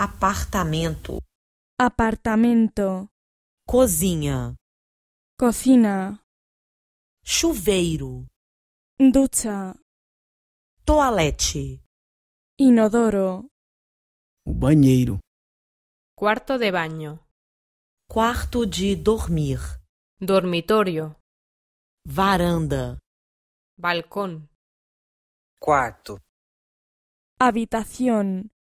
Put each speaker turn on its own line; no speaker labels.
Apartamento.
Apartamento.
Cozinha.
Cocina.
Chuveiro.
Ducha.
Toalete.
Inodoro.
Banheiro.
Quarto de banho. Quarto de dormir. Dormitório. Varanda.
Balcão.
Quarto.
Habitación.